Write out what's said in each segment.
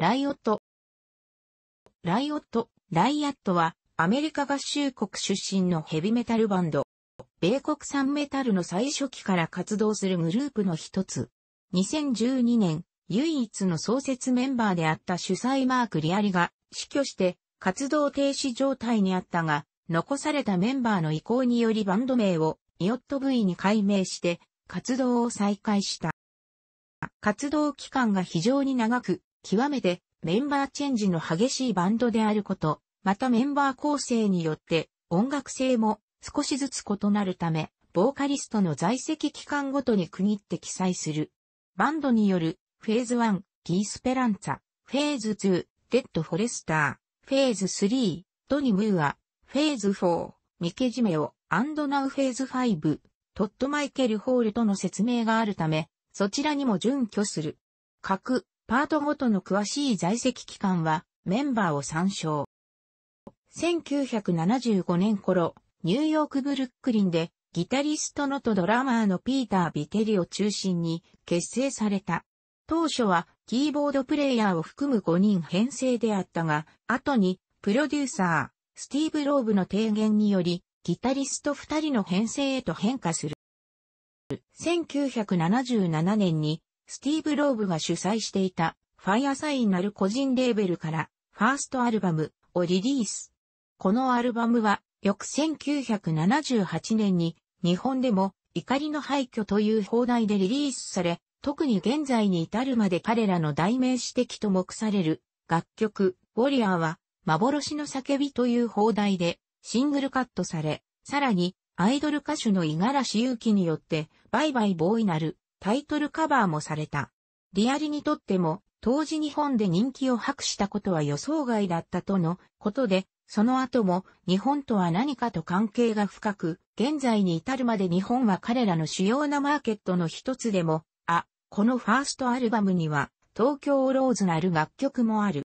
ライオット。ライオット、ライアットは、アメリカ合衆国出身のヘビメタルバンド。米国産メタルの最初期から活動するグループの一つ。2012年、唯一の創設メンバーであった主催マーク・リアリが死去して活動停止状態にあったが、残されたメンバーの意向によりバンド名をイオット V に改名して活動を再開した。活動期間が非常に長く、極めてメンバーチェンジの激しいバンドであること、またメンバー構成によって音楽性も少しずつ異なるため、ボーカリストの在籍期間ごとに区切って記載する。バンドによるフェーズ1、ギースペランツァ、フェーズ2、デッドフォレスター、フェーズ3、ドニムーア、フェーズ4、ミケジメオ、アンドナウフェーズ5、トットマイケルホールとの説明があるため、そちらにも準拠する。各パートごとの詳しい在籍期間はメンバーを参照。1975年頃、ニューヨークブルックリンでギタリストのとドラマーのピーター・ビテリを中心に結成された。当初はキーボードプレイヤーを含む5人編成であったが、後にプロデューサー、スティーブ・ローブの提言により、ギタリスト2人の編成へと変化する。1977年にスティーブ・ローブが主催していた、ファイアサインなる個人レーベルから、ファーストアルバムをリリース。このアルバムは、翌1978年に、日本でも、怒りの廃墟という放題でリリースされ、特に現在に至るまで彼らの代名詞的と目される楽曲、ウォリアーは、幻の叫びという放題で、シングルカットされ、さらに、アイドル歌手の五十嵐うきによって、バイバイボーイなるタイトルカバーもされた。リアリにとっても、当時日本で人気を博したことは予想外だったとのことで、その後も日本とは何かと関係が深く、現在に至るまで日本は彼らの主要なマーケットの一つでも、あ、このファーストアルバムには、東京ローズなる楽曲もある。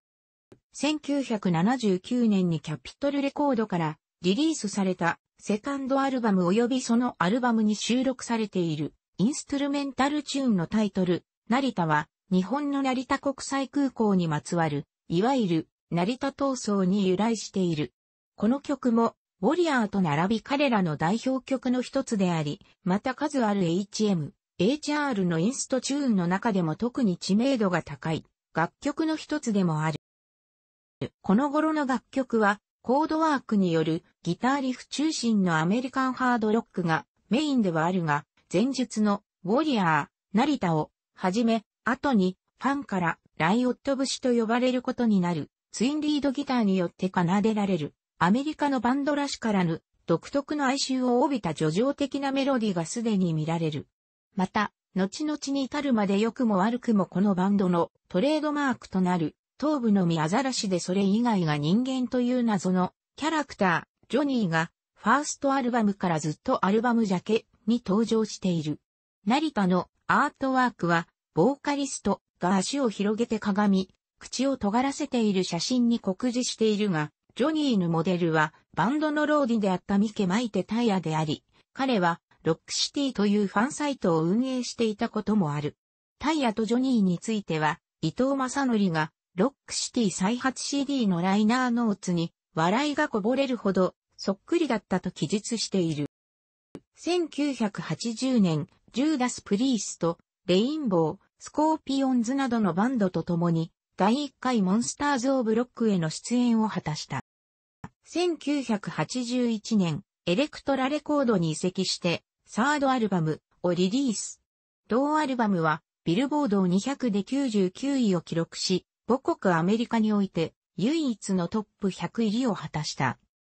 1979年にキャピトルレコードからリリースされたセカンドアルバム及びそのアルバムに収録されているインストゥルメンタルチューンのタイトル、成田は、日本の成田国際空港にまつわる、いわゆる、成田闘争に由来している。この曲も、ウォリアーと並び彼らの代表曲の一つであり、また数ある HM、HR のインストチューンの中でも特に知名度が高い、楽曲の一つでもある。この頃の楽曲は、コードワークによるギターリフ中心のアメリカンハードロックがメインではあるが、前述のウォリアー、成田を、はじめ、後に、ファンからライオット節と呼ばれることになる、ツインリードギターによって奏でられる、アメリカのバンドらしからぬ、独特の哀愁を帯びた叙情的なメロディがすでに見られる。また、後々に至るまで良くも悪くもこのバンドのトレードマークとなる、頭部のみアザラシでそれ以外が人間という謎のキャラクター、ジョニーが、ファーストアルバムからずっとアルバムジャケに登場している。成田のアートワークは、ボーカリストが足を広げて鏡、口を尖らせている写真に酷似しているが、ジョニーのモデルはバンドのローディであったミケ・マイテ・タイヤであり、彼はロックシティというファンサイトを運営していたこともある。タイヤとジョニーについては、伊藤正則がロックシティ再発 CD のライナーノーツに笑いがこぼれるほどそっくりだったと記述している。1980年、ジューダス・プリースと、レインボー、スコーピオンズなどのバンドと共に、第1回モンスターズ・オブ・ロックへの出演を果たした。1981年、エレクトラレコードに移籍して、サードアルバムをリリース。同アルバムは、ビルボード200で99位を記録し、母国アメリカにおいて、唯一のトップ100入りを果たした。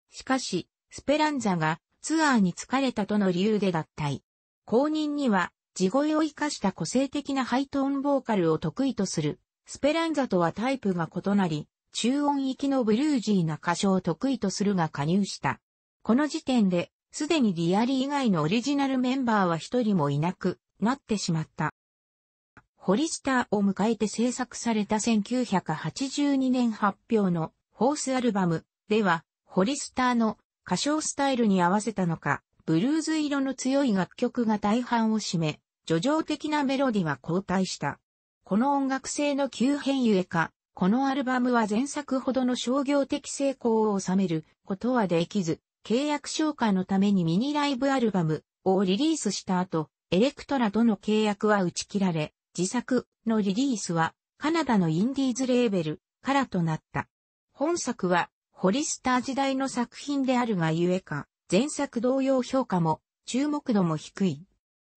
しかし、スペランザがツアーに疲れたとの理由で脱退。後任には、地声を活かした個性的なハイトーンボーカルを得意とする、スペランザとはタイプが異なり、中音域のブルージーな歌唱を得意とするが加入した。この時点で、すでにディアリー以外のオリジナルメンバーは一人もいなくなってしまった。ホリスターを迎えて制作された1982年発表のホースアルバムでは、ホリスターの歌唱スタイルに合わせたのか、ブルーズ色の強い楽曲が大半を占め、叙情的なメロディは後退した。この音楽性の急変ゆえか、このアルバムは前作ほどの商業的成功を収めることはできず、契約消化のためにミニライブアルバムをリリースした後、エレクトラとの契約は打ち切られ、自作のリリースはカナダのインディーズレーベルからとなった。本作はホリスター時代の作品であるがゆえか、前作同様評価も、注目度も低い。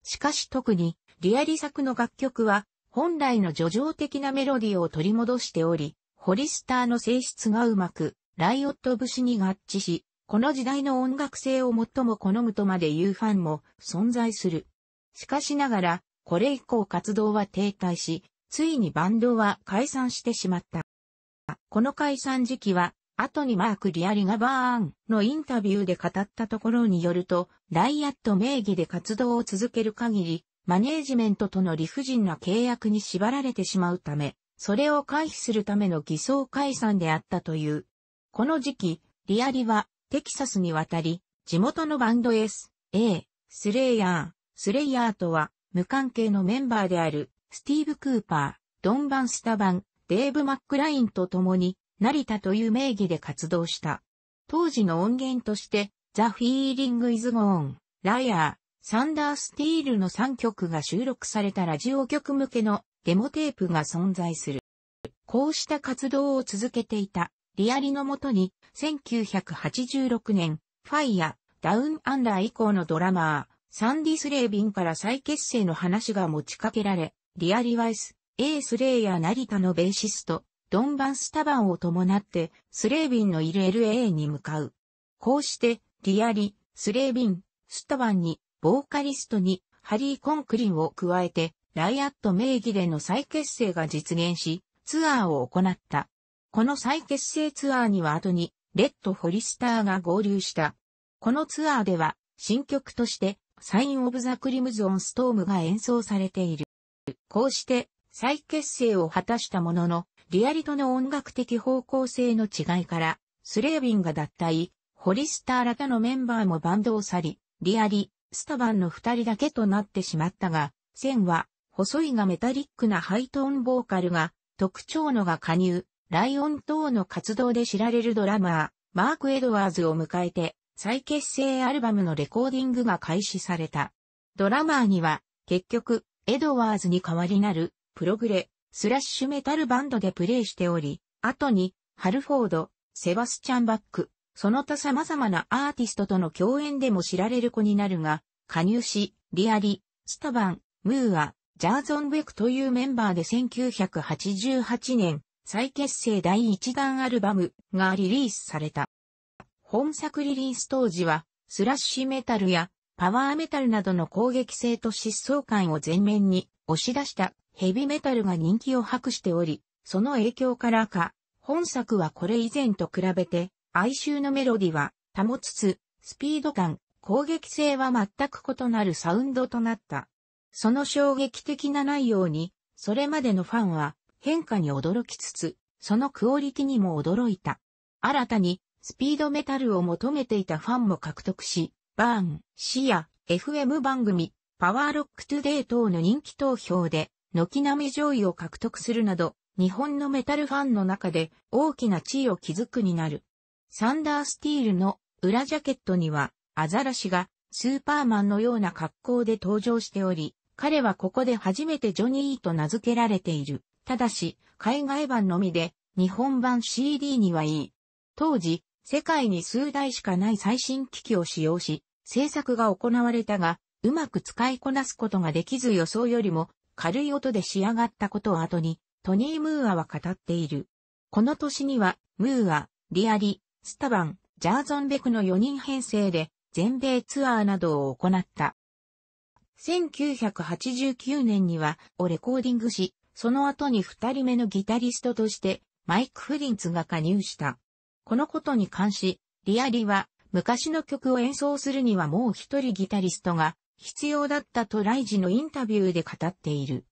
しかし特に、リアリ作の楽曲は、本来の叙情的なメロディを取り戻しており、ホリスターの性質がうまく、ライオット節に合致し、この時代の音楽性を最も好むとまで言うファンも存在する。しかしながら、これ以降活動は停滞し、ついにバンドは解散してしまった。この解散時期は後にマーク・リアリがバーンのインタビューで語ったところによると、ライアット名義で活動を続ける限り、マネージメントとの理不尽な契約に縛られてしまうため、それを回避するための偽装解散であったという。この時期、リアリはテキサスに渡り、地元のバンド S、A、スレイヤー、スレイヤーとは無関係のメンバーであるスティーブ・クーパー、ドン・バンスタバン、デーブ・マックラインと共に成田という名義で活動した。当時の音源として、ザ・フィーリング・イズ・ゴーン、ライアー、サンダースティールの3曲が収録されたラジオ局向けのデモテープが存在する。こうした活動を続けていたリアリのもとに1986年ファイア、ダウンアンダー以降のドラマー、サンディ・スレービンから再結成の話が持ちかけられ、リアリ・ワイス、エース・レイや成田のベーシスト、ドンバンスタバンを伴って、スレービンのいる LA に向かう。こうして、リアリ、スレービン、スタバンに、ボーカリストに、ハリー・コンクリンを加えて、ライアット名義での再結成が実現し、ツアーを行った。この再結成ツアーには後に、レッド・ホリスターが合流した。このツアーでは、新曲として、サイン・オブ・ザ・クリムズ・オン・ストームが演奏されている。こうして、再結成を果たしたものの、リアリとの音楽的方向性の違いから、スレービンが脱退、ホリスターら他のメンバーもバンドを去り、リアリ、スタバンの二人だけとなってしまったが、センは、細いがメタリックなハイトーンボーカルが、特徴のが加入、ライオン等の活動で知られるドラマー、マーク・エドワーズを迎えて、再結成アルバムのレコーディングが開始された。ドラマーには、結局、エドワーズに代わりなる、プログレ、スラッシュメタルバンドでプレーしており、後に、ハルフォード、セバスチャン・バック、その他様々なアーティストとの共演でも知られる子になるが、加入し、リアリ、スタバン、ムーア、ジャーゾン・ウェクというメンバーで1988年、再結成第1弾アルバムがリリースされた。本作リリース当時は、スラッシュメタルやパワーメタルなどの攻撃性と疾走感を前面に押し出したヘビメタルが人気を博しており、その影響からか、本作はこれ以前と比べて、哀愁のメロディは保つつ、スピード感、攻撃性は全く異なるサウンドとなった。その衝撃的な内容に、それまでのファンは変化に驚きつつ、そのクオリティにも驚いた。新たに、スピードメタルを求めていたファンも獲得し、バーン、シア、FM 番組、パワーロックトゥデイ等の人気投票で、軒並み上位を獲得するなど、日本のメタルファンの中で大きな地位を築くになる。サンダースティールの裏ジャケットには、アザラシがスーパーマンのような格好で登場しており、彼はここで初めてジョニーと名付けられている。ただし、海外版のみで、日本版 CD にはいい。当時、世界に数台しかない最新機器を使用し、制作が行われたが、うまく使いこなすことができず予想よりも軽い音で仕上がったことを後に、トニー・ムーアは語っている。この年には、ムーア、リアリ、スタバン、ジャーゾンベクの4人編成で、全米ツアーなどを行った。1989年には、をレコーディングし、その後に2人目のギタリストとして、マイク・フリンツが加入した。このことに関し、リアリは、昔の曲を演奏するにはもう一人ギタリストが必要だったとライジのインタビューで語っている。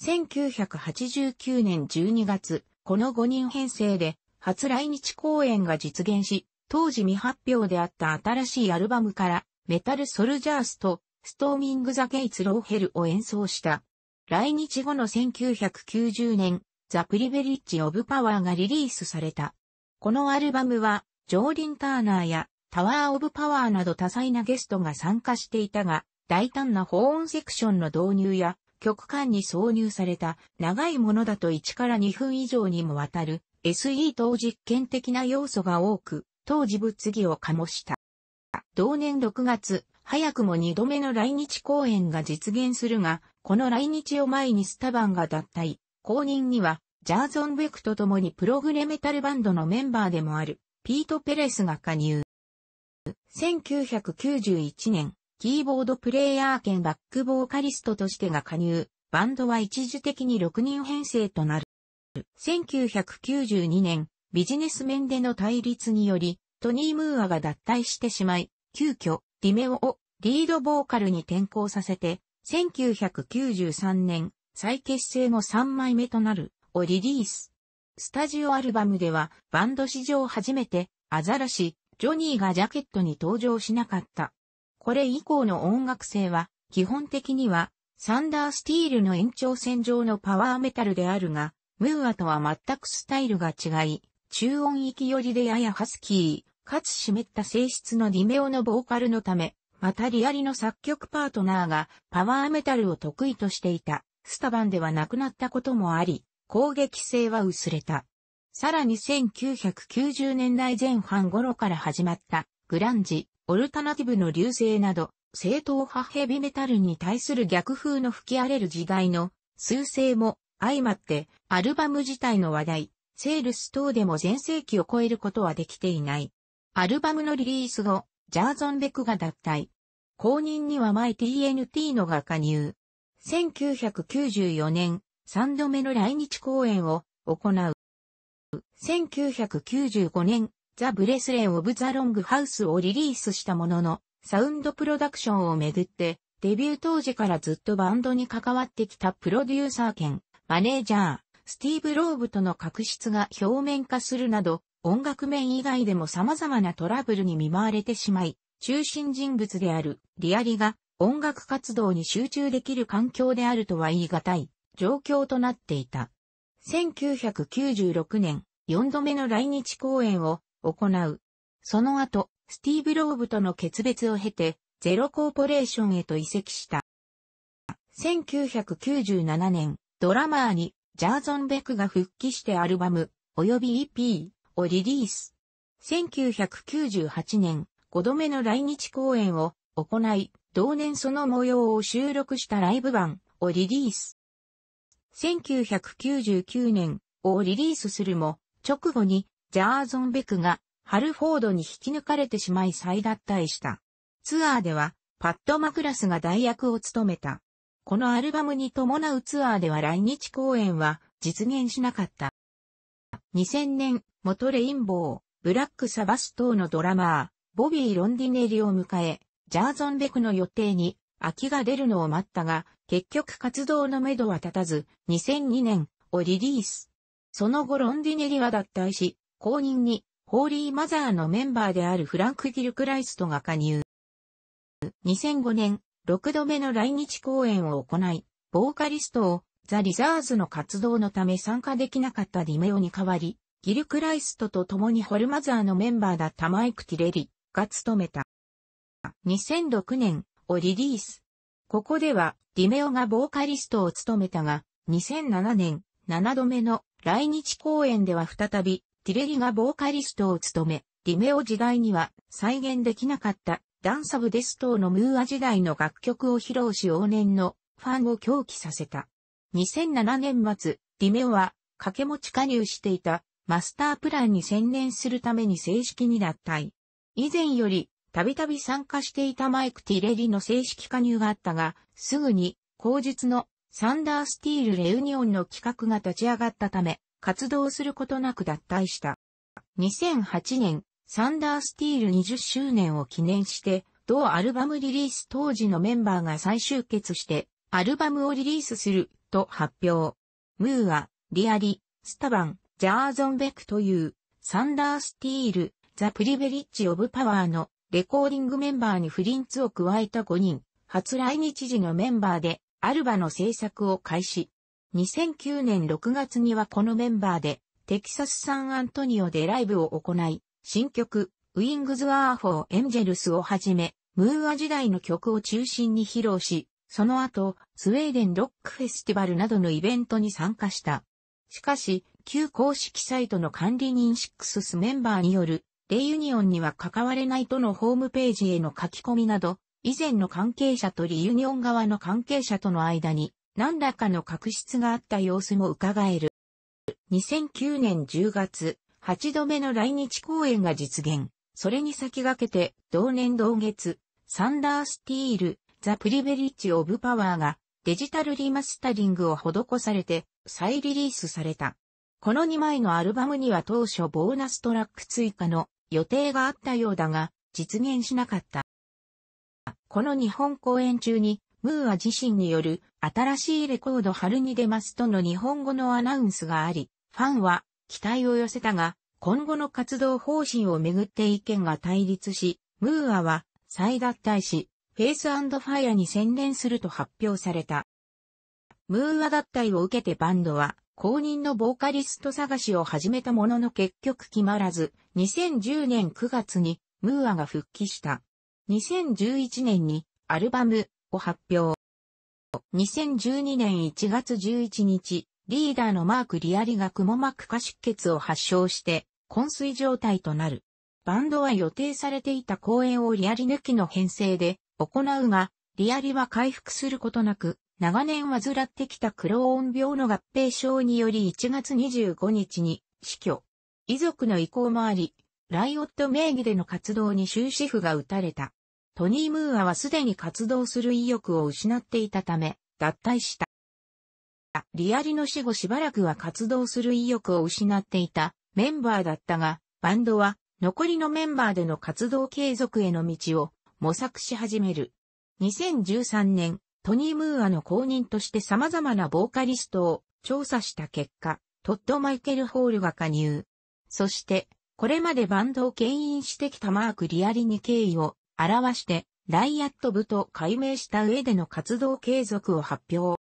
1989年12月、この5人編成で初来日公演が実現し、当時未発表であった新しいアルバムから、メタルソルジャースと、ストーミング・ザ・ゲイツ・ローヘルを演奏した。来日後の1990年、ザ・プリベリッジ・オブ・パワーがリリースされた。このアルバムは、ジョーリン・ターナーや、タワー・オブ・パワーなど多彩なゲストが参加していたが、大胆な保温セクションの導入や、極間に挿入された長いものだと1から2分以上にもわたる SE 等実験的な要素が多く、当時物議を醸した。同年6月、早くも2度目の来日公演が実現するが、この来日を前にスタバンが脱退、公認には、ジャーゾン・ベクと共にプログレメタルバンドのメンバーでもある、ピート・ペレスが加入。1991年、キーボードプレイヤー兼バックボーカリストとしてが加入、バンドは一時的に6人編成となる。1992年、ビジネス面での対立により、トニー・ムーアが脱退してしまい、急遽、ディメオをリードボーカルに転向させて、1993年、再結成後3枚目となる、をリリース。スタジオアルバムでは、バンド史上初めて、アザラシ、ジョニーがジャケットに登場しなかった。これ以降の音楽性は、基本的には、サンダースティールの延長線上のパワーメタルであるが、ムーアとは全くスタイルが違い、中音域寄りでややハスキー、かつ湿った性質のディメオのボーカルのため、またリアリの作曲パートナーがパワーメタルを得意としていた、スタバンではなくなったこともあり、攻撃性は薄れた。さらに1990年代前半頃から始まった、グランジ、オルタナティブの流星など、正統派ヘビメタルに対する逆風の吹き荒れる時代の、数星も、相まって、アルバム自体の話題、セールス等でも全盛期を超えることはできていない。アルバムのリリース後、ジャーゾンベクが脱退。公認にはマイ TNT のが加入。1994年、3度目の来日公演を行う。1995年、ザ・ブレスレン・オブ・ザ・ロング・ハウスをリリースしたものの、サウンドプロダクションをめぐって、デビュー当時からずっとバンドに関わってきたプロデューサー兼、マネージャー、スティーブ・ローブとの確執が表面化するなど、音楽面以外でも様々なトラブルに見舞われてしまい、中心人物であるリアリが音楽活動に集中できる環境であるとは言い難い状況となっていた。1996年4度目の来日公演を行う。その後、スティーブ・ローブとの決別を経て、ゼロコーポレーションへと移籍した。1997年、ドラマーにジャーゾン・ベクが復帰してアルバム、及び EP をリリース。1998年、5度目の来日公演を行い、同年その模様を収録したライブ版をリリース。1999年をリリースするも、直後にジャーゾンベクがハルフォードに引き抜かれてしまい再脱退した。ツアーでは、パッド・マクラスが代役を務めた。このアルバムに伴うツアーでは来日公演は実現しなかった。2000年、元レインボー、ブラックサバス等のドラマー、ボビー・ロンディネリを迎え、ジャーゾンベクの予定に空きが出るのを待ったが、結局活動のめどは立たず、2002年をリリース。その後ロンディネリは脱退し、後任に、ホーリーマザーのメンバーであるフランク・ギルクライストが加入。2005年、6度目の来日公演を行い、ボーカリストをザ・リザーズの活動のため参加できなかったディメオに代わり、ギルクライストと共にホルマザーのメンバーだったマイク・ティレリが務めた。2006年をリリース。ここではディメオがボーカリストを務めたが、2007年7度目の来日公演では再びティレリがボーカリストを務め、ディメオ時代には再現できなかったダンサブデストーのムーア時代の楽曲を披露し往年のファンを狂気させた。2007年末、ディメオは掛け持ち加入していたマスタープランに専念するために正式に脱退。以前よりたびたび参加していたマイク・ティレリの正式加入があったが、すぐに、後日のサンダースティールレユニオンの企画が立ち上がったため、活動することなく脱退した。2008年、サンダースティール20周年を記念して、同アルバムリリース当時のメンバーが再集結して、アルバムをリリースする、と発表。ムーア、リアリ、スタバン、ジャーゾンベックという、サンダースティール、ザ・プリベリッジ・オブ・パワーのレコーディングメンバーにフリンツを加えた5人、初来日時のメンバーでアルバの制作を開始。2009年6月にはこのメンバーで、テキサス・サンアントニオでライブを行い、新曲、ウィングズ・アー・フォー・エンジェルスをはじめ、ムーア時代の曲を中心に披露し、その後、スウェーデンロックフェスティバルなどのイベントに参加した。しかし、旧公式サイトの管理人シックススメンバーによる、レイユニオンには関われないとのホームページへの書き込みなど、以前の関係者とリユニオン側の関係者との間に、何らかの確執があった様子も伺える。2009年10月、8度目の来日公演が実現。それに先駆けて、同年同月、サンダースティール、ザ・プリベリッジ・オブ・パワーがデジタルリマスタリングを施されて再リリースされた。この2枚のアルバムには当初ボーナストラック追加の予定があったようだが実現しなかった。この日本公演中にムーア自身による新しいレコード春に出ますとの日本語のアナウンスがあり、ファンは期待を寄せたが、今後の活動方針をめぐって意見が対立し、ムーアは再脱退し、フェイスファイアに専念すると発表された。ムーア脱退を受けてバンドは公認のボーカリスト探しを始めたものの結局決まらず、2010年9月にムーアが復帰した。2011年にアルバムを発表。2012年1月11日、リーダーのマーク・リアリがく膜下出血を発症して、昏睡状態となる。バンドは予定されていた公演をリアリ抜きの編成で行うが、リアリは回復することなく、長年患ってきたクローン病の合併症により1月25日に死去。遺族の意向もあり、ライオット名義での活動に終止符が打たれた。トニー・ムーアはすでに活動する意欲を失っていたため、脱退した。リアリの死後しばらくは活動する意欲を失っていたメンバーだったが、バンドは残りのメンバーでの活動継続への道を模索し始める。2013年、トニー・ムーアの後任として様々なボーカリストを調査した結果、トッド・マイケル・ホールが加入。そして、これまでバンドを牽引してきたマーク・リアリに敬意を表して、ライアット部と改名した上での活動継続を発表。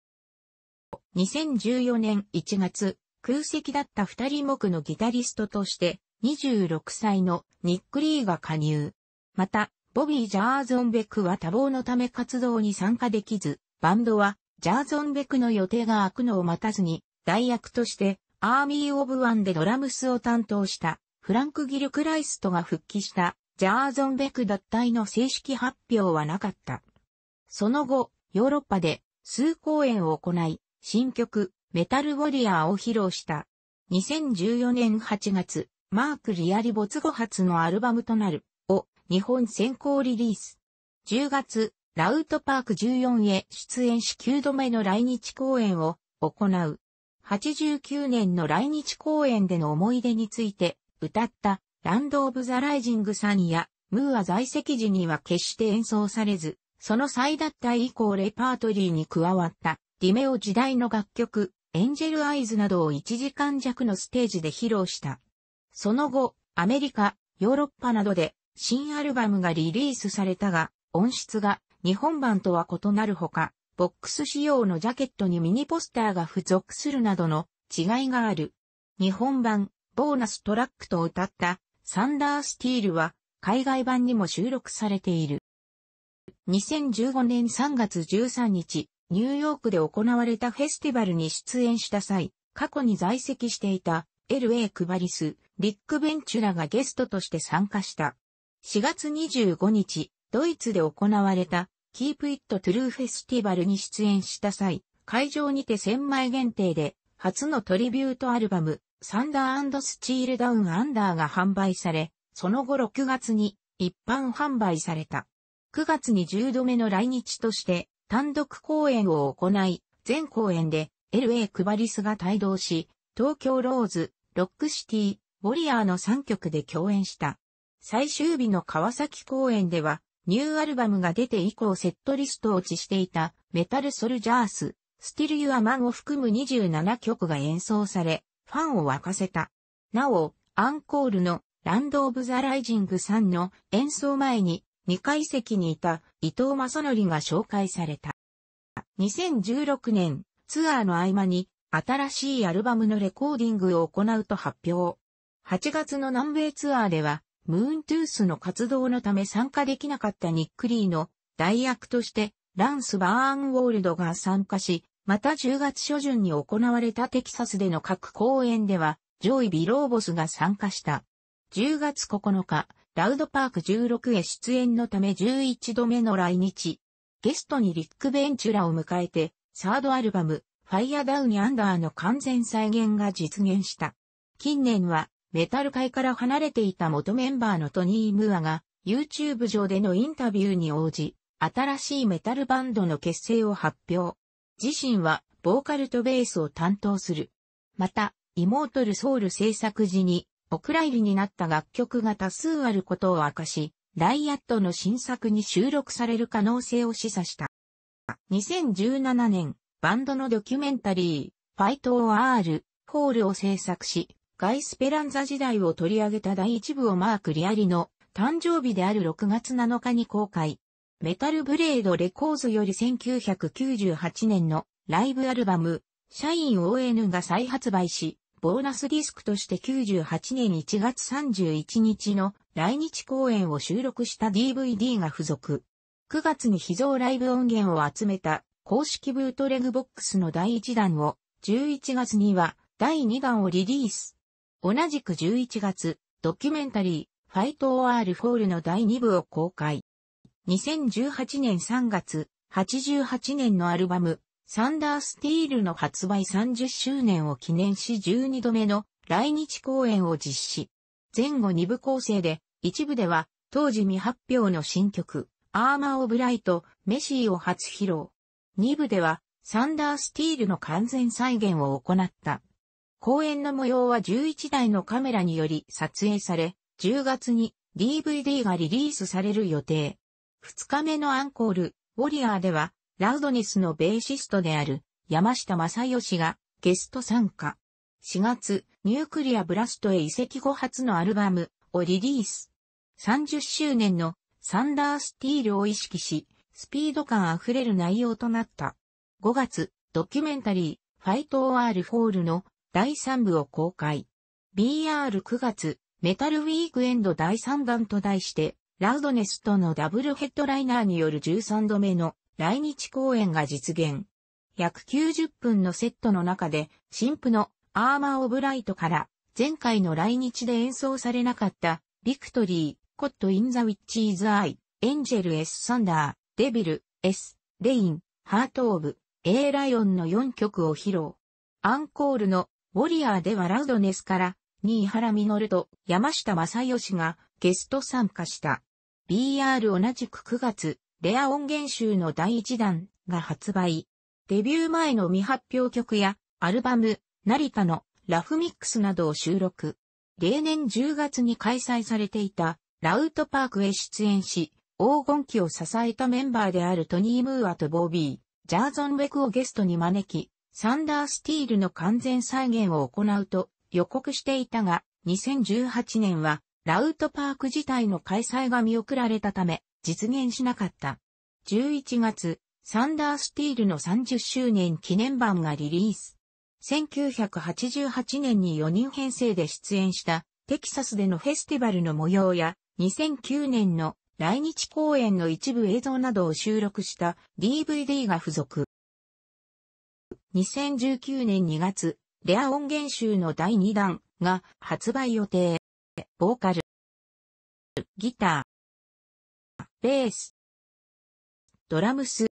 2014年1月、空席だった二人目のギタリストとして、26歳のニック・リーが加入。また、ボビー・ジャーゾンベクは多忙のため活動に参加できず、バンドは、ジャーゾンベクの予定が開くのを待たずに、代役として、アーミー・オブ・ワンでドラムスを担当した、フランク・ギル・クライストが復帰したジャーゾンベク脱退の正式発表はなかった。その後、ヨーロッパで数公演を行い、新曲、メタルウォリアーを披露した。2014年8月、マーク・リアリ没後発のアルバムとなる、を日本先行リリース。10月、ラウトパーク14へ出演し9度目の来日公演を行う。89年の来日公演での思い出について歌ったランド・オブ・ザ・ライジング・サニア、ムーア在籍時には決して演奏されず、その再脱退以降レパートリーに加わった、ディメオ時代の楽曲、エンジェル・アイズなどを1時間弱のステージで披露した。その後、アメリカ、ヨーロッパなどで、新アルバムがリリースされたが、音質が日本版とは異なるほか、ボックス仕様のジャケットにミニポスターが付属するなどの違いがある。日本版、ボーナストラックと歌ったサンダースティールは海外版にも収録されている。2015年3月13日、ニューヨークで行われたフェスティバルに出演した際、過去に在籍していた LA クバリス、リック・ベンチュラがゲストとして参加した。4月25日、ドイツで行われたキープイットトゥルーフェスティバルに出演した際、会場にて1000枚限定で初のトリビュートアルバムサンダースチールダウンアンダーが販売され、その後6月に一般販売された。9月に10度目の来日として単独公演を行い、全公演で LA クバリスが帯同し、東京ローズ、ロックシティ、ボリアーの3曲で共演した。最終日の川崎公演では、ニューアルバムが出て以降セットリスト落ちしていたメタルソルジャース、スティルユアマンを含む27曲が演奏され、ファンを沸かせた。なお、アンコールのランド・オブ・ザ・ライジングさんの演奏前に2階席にいた伊藤正則が紹介された。2016年、ツアーの合間に新しいアルバムのレコーディングを行うと発表。8月の南米ツアーでは、ムーントゥースの活動のため参加できなかったニックリーの代役として、ランス・バーンウォールドが参加し、また10月初旬に行われたテキサスでの各公演では、上位ビローボスが参加した。10月9日、ラウドパーク16へ出演のため11度目の来日。ゲストにリック・ベンチュラを迎えて、サードアルバム、ファイアダウンアンダーの完全再現が実現した。近年は、メタル界から離れていた元メンバーのトニー・ムアが、YouTube 上でのインタビューに応じ、新しいメタルバンドの結成を発表。自身はボーカルとベースを担当する。また、イモートルソウル制作時に、お蔵入りになった楽曲が多数あることを明かし、ライアットの新作に収録される可能性を示唆した。2017年、バンドのドキュメンタリー、ファイト・オアール、ホールを制作し、ガイ・スペランザ時代を取り上げた第1部をマーク・リアリの誕生日である6月7日に公開。メタルブレードレコーズより1998年のライブアルバム、社員 ON が再発売し、ボーナスディスクとして98年1月31日の来日公演を収録した DVD が付属。9月に秘蔵ライブ音源を集めた公式ブートレグボックスの第1弾を、11月には第2弾をリリース。同じく11月、ドキュメンタリー、ファイト・オアール・フォールの第2部を公開。2018年3月、88年のアルバム、サンダースティールの発売30周年を記念し12度目の来日公演を実施。前後2部構成で、一部では当時未発表の新曲、アーマー・オブ・ライト、メシーを初披露。2部では、サンダースティールの完全再現を行った。公演の模様は11台のカメラにより撮影され、10月に DVD がリリースされる予定。2日目のアンコール、ウォリアーでは、ラウドネスのベーシストである山下正義がゲスト参加。4月、ニュークリアブラストへ移籍後初のアルバムをリリース。30周年のサンダースティールを意識し、スピード感あふれる内容となった。5月、ドキュメンタリー、ファイトオアールホールの第3部を公開。BR9 月、メタルウィークエンド第3弾と題して、ラウドネスとのダブルヘッドライナーによる13度目の来日公演が実現。約90分のセットの中で、新婦のアーマー・オブ・ライトから前回の来日で演奏されなかったビクトリー、コット・イン・ザ・ウィッチ・ーズ・アイ、エンジェル・エ S・ サンダー、デビル、エス、レイン、ハート・オブ、A・ ライオンの4曲を披露。アンコールのウォリアーではラウドネスから、新原実と山下正義がゲスト参加した。BR 同じく9月、レア音源集の第1弾が発売。デビュー前の未発表曲や、アルバム、成田のラフミックスなどを収録。例年10月に開催されていたラウトパークへ出演し、黄金期を支えたメンバーであるトニー・ムーアとボービー、ジャーゾン・ウェクをゲストに招き、サンダースティールの完全再現を行うと予告していたが、2018年はラウトパーク自体の開催が見送られたため、実現しなかった。11月、サンダースティールの30周年記念版がリリース。1988年に4人編成で出演したテキサスでのフェスティバルの模様や2009年の来日公演の一部映像などを収録した DVD が付属。2019年2月、レア音源集の第2弾が発売予定。ボーカル、ギター、ベース、ドラムス、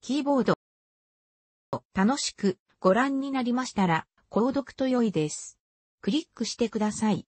キーボード。楽しくご覧になりましたら、購読と良いです。クリックしてください。